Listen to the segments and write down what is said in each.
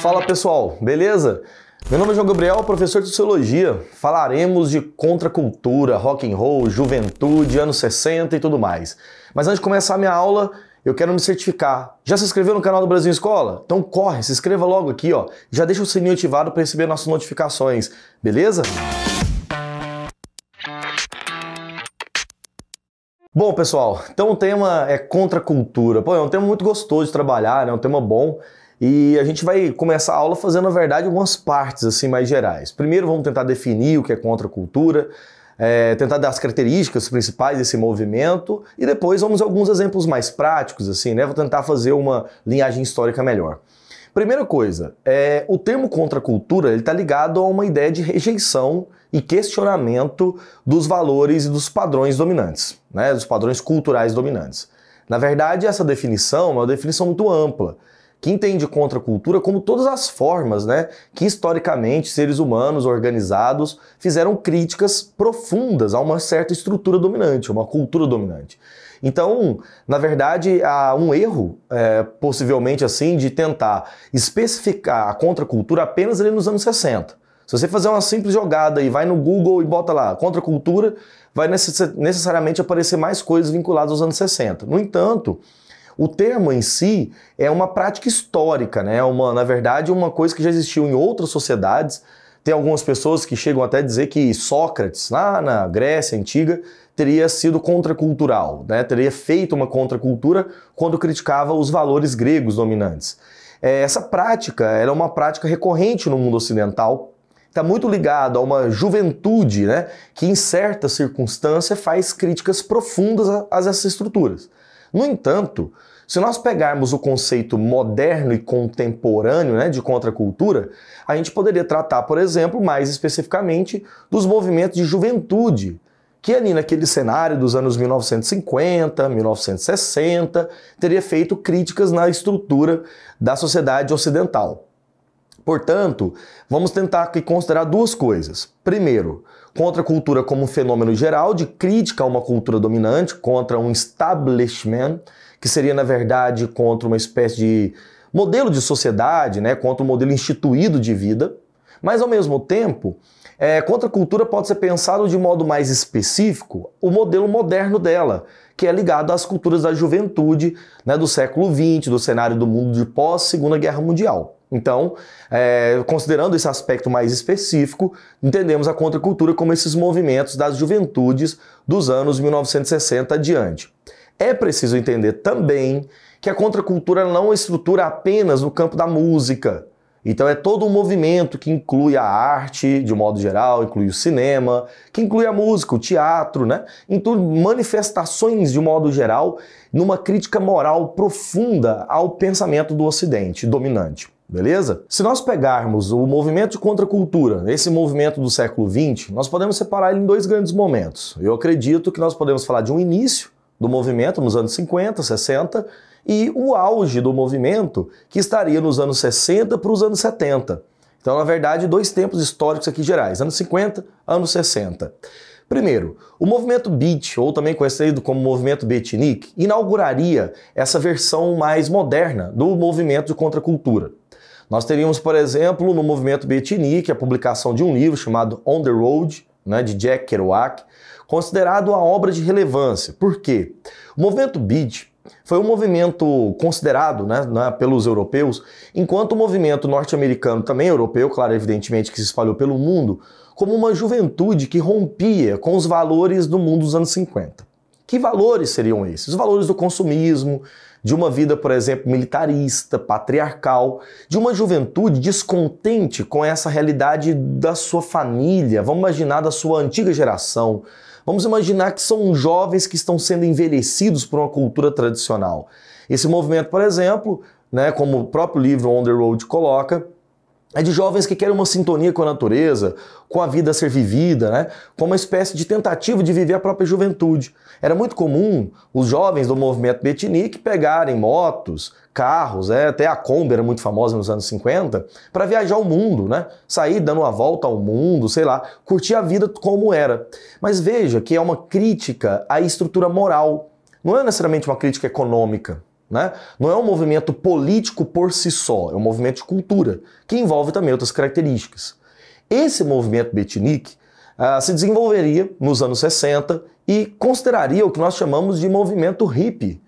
Fala pessoal, beleza? Meu nome é João Gabriel, professor de sociologia. Falaremos de contracultura, rock and roll, juventude, anos 60 e tudo mais. Mas antes de começar a minha aula, eu quero me certificar. Já se inscreveu no canal do Brasil Escola? Então corre, se inscreva logo aqui, ó. Já deixa o sininho ativado para receber nossas notificações, beleza? Bom, pessoal, então o tema é contracultura. Pô, é um tema muito gostoso de trabalhar, né? É um tema bom. E a gente vai começar a aula fazendo, na verdade, algumas partes assim mais gerais. Primeiro, vamos tentar definir o que é contracultura, é, tentar dar as características principais desse movimento e depois vamos a alguns exemplos mais práticos, assim, né? Vou tentar fazer uma linhagem histórica melhor. Primeira coisa, é, o termo contracultura está ligado a uma ideia de rejeição e questionamento dos valores e dos padrões dominantes, né, dos padrões culturais dominantes. Na verdade, essa definição é uma definição muito ampla que entende contra cultura como todas as formas né, que historicamente seres humanos organizados fizeram críticas profundas a uma certa estrutura dominante, uma cultura dominante. Então, na verdade, há um erro, é, possivelmente assim, de tentar especificar a contracultura apenas ali nos anos 60. Se você fazer uma simples jogada e vai no Google e bota lá contracultura, vai necessariamente aparecer mais coisas vinculadas aos anos 60. No entanto, o termo em si é uma prática histórica, né? É uma, na verdade, uma coisa que já existiu em outras sociedades. Tem algumas pessoas que chegam até a dizer que Sócrates, lá na Grécia antiga, teria sido contracultural, né? teria feito uma contracultura quando criticava os valores gregos dominantes. É, essa prática era é uma prática recorrente no mundo ocidental, está muito ligada a uma juventude né? que, em certa circunstância, faz críticas profundas às a essas estruturas. No entanto, se nós pegarmos o conceito moderno e contemporâneo né, de contracultura, a gente poderia tratar, por exemplo, mais especificamente dos movimentos de juventude, que ali naquele cenário dos anos 1950, 1960, teria feito críticas na estrutura da sociedade ocidental. Portanto, vamos tentar aqui considerar duas coisas. Primeiro, contra a cultura como um fenômeno geral de crítica a uma cultura dominante, contra um establishment, que seria, na verdade, contra uma espécie de modelo de sociedade, né, contra um modelo instituído de vida, mas ao mesmo tempo, é, contra a cultura pode ser pensado de modo mais específico o modelo moderno dela, que é ligado às culturas da juventude né, do século XX, do cenário do mundo de pós-Segunda Guerra Mundial. Então, é, considerando esse aspecto mais específico, entendemos a contracultura como esses movimentos das juventudes dos anos 1960 adiante. É preciso entender também que a contracultura não estrutura apenas no campo da música. Então é todo um movimento que inclui a arte, de um modo geral, inclui o cinema, que inclui a música, o teatro, né? Então manifestações de um modo geral numa crítica moral profunda ao pensamento do ocidente dominante beleza? Se nós pegarmos o movimento de contracultura, esse movimento do século XX, nós podemos separar ele em dois grandes momentos. Eu acredito que nós podemos falar de um início do movimento nos anos 50, 60 e o auge do movimento que estaria nos anos 60 para os anos 70. Então, na verdade, dois tempos históricos aqui gerais, anos 50, anos 60. Primeiro, o movimento beat, ou também conhecido como movimento beatnik, inauguraria essa versão mais moderna do movimento de contracultura. Nós teríamos, por exemplo, no movimento beatnik, a publicação de um livro chamado On the Road, né, de Jack Kerouac, considerado uma obra de relevância. Por quê? O movimento beat foi um movimento considerado né, né, pelos europeus, enquanto o movimento norte-americano, também europeu, claro, evidentemente, que se espalhou pelo mundo, como uma juventude que rompia com os valores do mundo dos anos 50. Que valores seriam esses? Os valores do consumismo, de uma vida, por exemplo, militarista, patriarcal, de uma juventude descontente com essa realidade da sua família, vamos imaginar da sua antiga geração. Vamos imaginar que são jovens que estão sendo envelhecidos por uma cultura tradicional. Esse movimento, por exemplo, né, como o próprio livro On the Road coloca, é de jovens que querem uma sintonia com a natureza, com a vida a ser vivida, né? com uma espécie de tentativa de viver a própria juventude. Era muito comum os jovens do movimento beatnik pegarem motos, carros, né? até a Kombi era muito famosa nos anos 50, para viajar o mundo, né? sair dando uma volta ao mundo, sei lá, curtir a vida como era. Mas veja que é uma crítica à estrutura moral, não é necessariamente uma crítica econômica. Né? Não é um movimento político por si só, é um movimento de cultura, que envolve também outras características. Esse movimento beatnik ah, se desenvolveria nos anos 60 e consideraria o que nós chamamos de movimento hippie,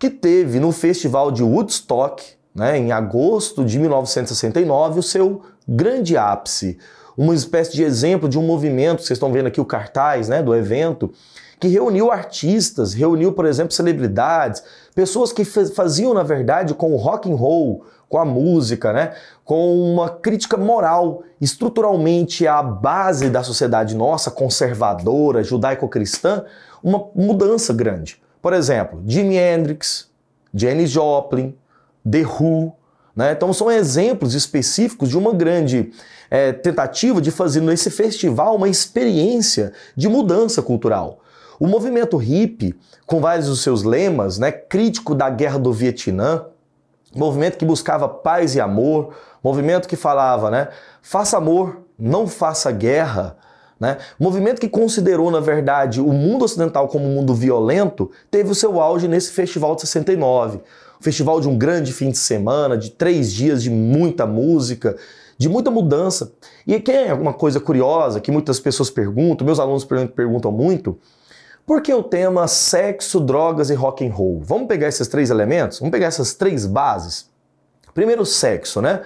que teve no Festival de Woodstock, né, em agosto de 1969, o seu grande ápice. Uma espécie de exemplo de um movimento, vocês estão vendo aqui o cartaz né, do evento, que reuniu artistas, reuniu, por exemplo, celebridades, Pessoas que faziam, na verdade, com o rock and roll, com a música, né? com uma crítica moral, estruturalmente à base da sociedade nossa, conservadora, judaico-cristã, uma mudança grande. Por exemplo, Jimi Hendrix, Janis Joplin, The Who, né? Então são exemplos específicos de uma grande é, tentativa de fazer nesse festival uma experiência de mudança cultural. O movimento hippie, com vários dos seus lemas, né, crítico da guerra do Vietnã, movimento que buscava paz e amor, movimento que falava, né, faça amor, não faça guerra, né? Movimento que considerou, na verdade, o mundo ocidental como um mundo violento, teve o seu auge nesse festival de 69. festival de um grande fim de semana, de três dias de muita música, de muita mudança. E aqui é uma coisa curiosa que muitas pessoas perguntam, meus alunos perguntam muito, por que o tema sexo, drogas e rock and roll? Vamos pegar esses três elementos? Vamos pegar essas três bases? Primeiro, sexo, né?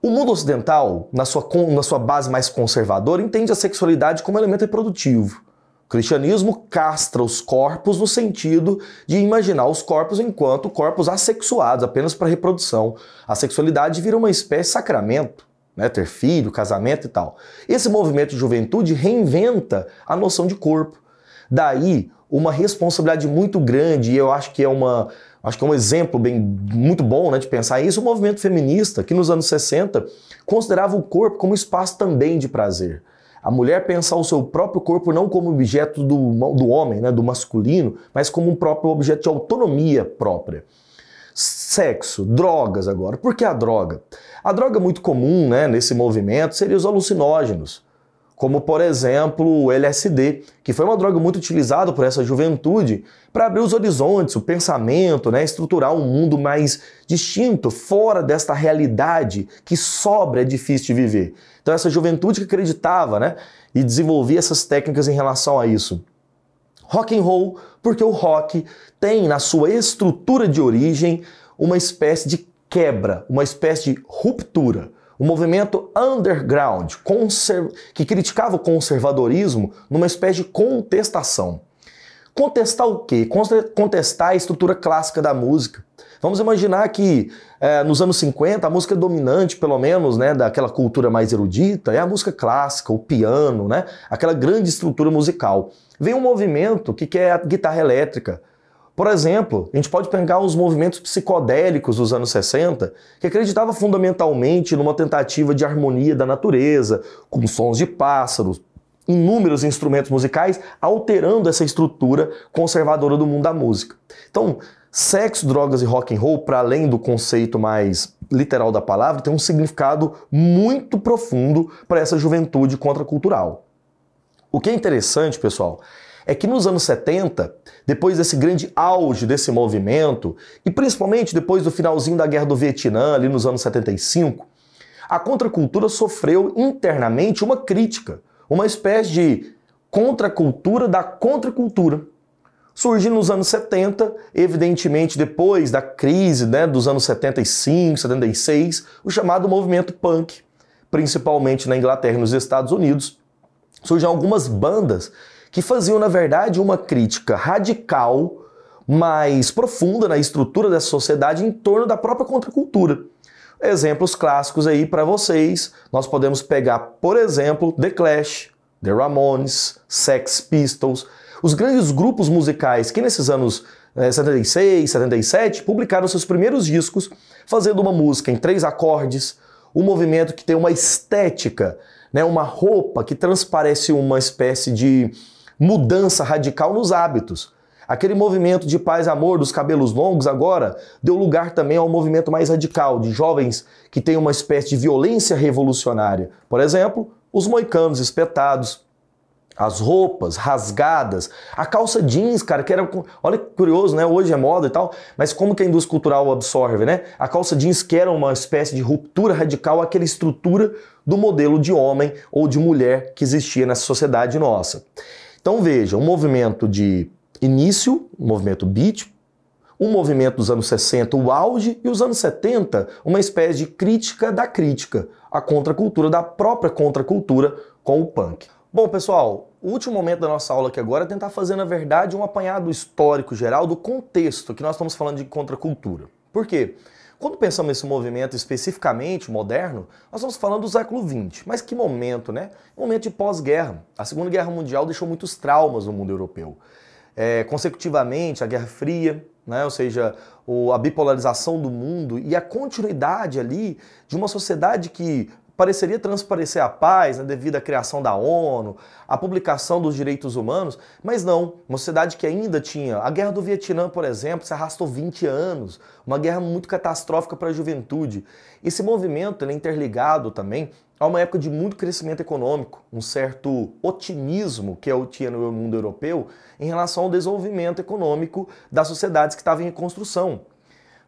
O mundo ocidental, na sua, na sua base mais conservadora, entende a sexualidade como elemento reprodutivo. O cristianismo castra os corpos no sentido de imaginar os corpos enquanto corpos assexuados, apenas para reprodução. A sexualidade vira uma espécie de sacramento. Né, ter filho, casamento e tal. Esse movimento de juventude reinventa a noção de corpo Daí, uma responsabilidade muito grande, e eu acho que é uma acho que é um exemplo bem muito bom né, de pensar isso, o movimento feminista, que nos anos 60 considerava o corpo como espaço também de prazer. A mulher pensar o seu próprio corpo não como objeto do, do homem, né, do masculino, mas como um próprio objeto de autonomia própria. Sexo, drogas agora. Por que a droga? A droga é muito comum né, nesse movimento seria os alucinógenos como por exemplo o LSD, que foi uma droga muito utilizada por essa juventude para abrir os horizontes, o pensamento, né, estruturar um mundo mais distinto, fora desta realidade que sobra é difícil de viver. Então essa juventude que acreditava, né, e desenvolvia essas técnicas em relação a isso. Rock and roll, porque o rock tem na sua estrutura de origem uma espécie de quebra, uma espécie de ruptura o movimento underground, que criticava o conservadorismo numa espécie de contestação. Contestar o quê? Contestar a estrutura clássica da música. Vamos imaginar que é, nos anos 50 a música dominante, pelo menos, né, daquela cultura mais erudita, é a música clássica, o piano, né, aquela grande estrutura musical. Vem um movimento que quer a guitarra elétrica, por exemplo, a gente pode pegar os movimentos psicodélicos dos anos 60, que acreditava fundamentalmente numa tentativa de harmonia da natureza, com sons de pássaros, inúmeros instrumentos musicais, alterando essa estrutura conservadora do mundo da música. Então, sexo, drogas e rock and roll, para além do conceito mais literal da palavra, tem um significado muito profundo para essa juventude contracultural. O que é interessante, pessoal, é que nos anos 70, depois desse grande auge desse movimento, e principalmente depois do finalzinho da Guerra do Vietnã, ali nos anos 75, a contracultura sofreu internamente uma crítica, uma espécie de contracultura da contracultura. Surgindo nos anos 70, evidentemente depois da crise né, dos anos 75, 76, o chamado movimento punk, principalmente na Inglaterra e nos Estados Unidos, surgem algumas bandas que faziam, na verdade, uma crítica radical, mais profunda na estrutura dessa sociedade em torno da própria contracultura. Exemplos clássicos aí para vocês, nós podemos pegar, por exemplo, The Clash, The Ramones, Sex Pistols, os grandes grupos musicais que nesses anos 76, eh, 77 publicaram seus primeiros discos fazendo uma música em três acordes, um movimento que tem uma estética, né, uma roupa que transparece uma espécie de mudança radical nos hábitos. Aquele movimento de paz e amor dos cabelos longos agora deu lugar também ao movimento mais radical de jovens que têm uma espécie de violência revolucionária. Por exemplo, os moicanos espetados, as roupas rasgadas, a calça jeans, cara, que era. Olha que curioso, né? Hoje é moda e tal, mas como que a indústria cultural absorve, né? A calça jeans que era uma espécie de ruptura radical àquela estrutura do modelo de homem ou de mulher que existia nessa sociedade nossa. Então veja, um movimento de início, um movimento beat, um movimento dos anos 60, o auge, e os anos 70, uma espécie de crítica da crítica, a contracultura da própria contracultura com o punk. Bom, pessoal, o último momento da nossa aula aqui agora é tentar fazer, na verdade, um apanhado histórico geral do contexto que nós estamos falando de contracultura. Por quê? Quando pensamos nesse movimento especificamente moderno, nós estamos falando do século XX. Mas que momento, né? Um momento de pós-guerra. A Segunda Guerra Mundial deixou muitos traumas no mundo europeu. É, consecutivamente, a Guerra Fria, né? ou seja, o, a bipolarização do mundo e a continuidade ali de uma sociedade que pareceria transparecer a paz né, devido à criação da ONU, à publicação dos direitos humanos, mas não. Uma sociedade que ainda tinha. A guerra do Vietnã, por exemplo, se arrastou 20 anos, uma guerra muito catastrófica para a juventude. Esse movimento é interligado também a uma época de muito crescimento econômico, um certo otimismo que é eu tinha é no mundo europeu em relação ao desenvolvimento econômico das sociedades que estavam em construção.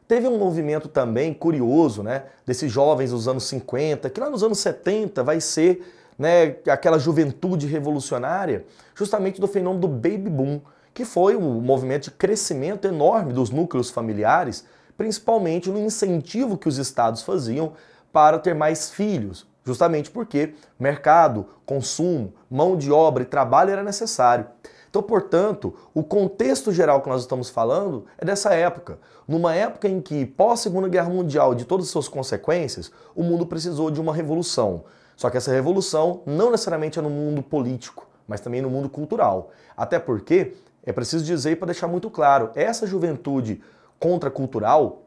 Teve um movimento também curioso, né, desses jovens dos anos 50, que lá nos anos 70 vai ser, né, aquela juventude revolucionária, justamente do fenômeno do baby boom, que foi um movimento de crescimento enorme dos núcleos familiares, principalmente no incentivo que os estados faziam para ter mais filhos, justamente porque mercado, consumo, mão de obra e trabalho era necessário. Então, portanto, o contexto geral que nós estamos falando é dessa época. Numa época em que, pós-Segunda Guerra Mundial, de todas as suas consequências, o mundo precisou de uma revolução. Só que essa revolução não necessariamente é no mundo político, mas também no mundo cultural. Até porque, é preciso dizer para deixar muito claro, essa juventude contracultural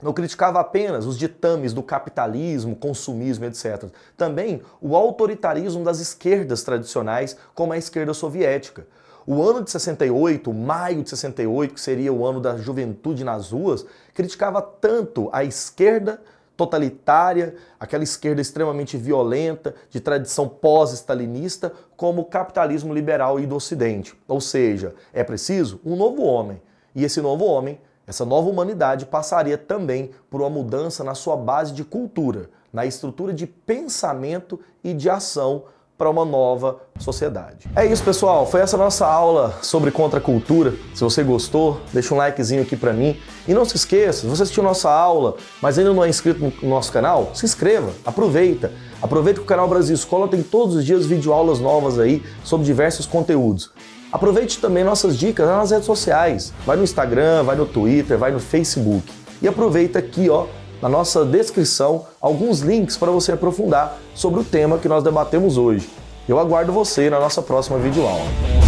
não criticava apenas os ditames do capitalismo, consumismo, etc. Também o autoritarismo das esquerdas tradicionais, como a esquerda soviética. O ano de 68, maio de 68, que seria o ano da juventude nas ruas, criticava tanto a esquerda totalitária, aquela esquerda extremamente violenta, de tradição pós-stalinista, como o capitalismo liberal e do Ocidente. Ou seja, é preciso um novo homem. E esse novo homem, essa nova humanidade, passaria também por uma mudança na sua base de cultura, na estrutura de pensamento e de ação para uma nova sociedade. É isso, pessoal. Foi essa nossa aula sobre contracultura. Se você gostou, deixa um likezinho aqui para mim. E não se esqueça, se você assistiu nossa aula, mas ainda não é inscrito no nosso canal, se inscreva, aproveita. Aproveita que o canal Brasil Escola tem todos os dias videoaulas novas aí sobre diversos conteúdos. Aproveite também nossas dicas nas redes sociais. Vai no Instagram, vai no Twitter, vai no Facebook. E aproveita aqui, ó, na nossa descrição alguns links para você aprofundar sobre o tema que nós debatemos hoje. Eu aguardo você na nossa próxima videoaula.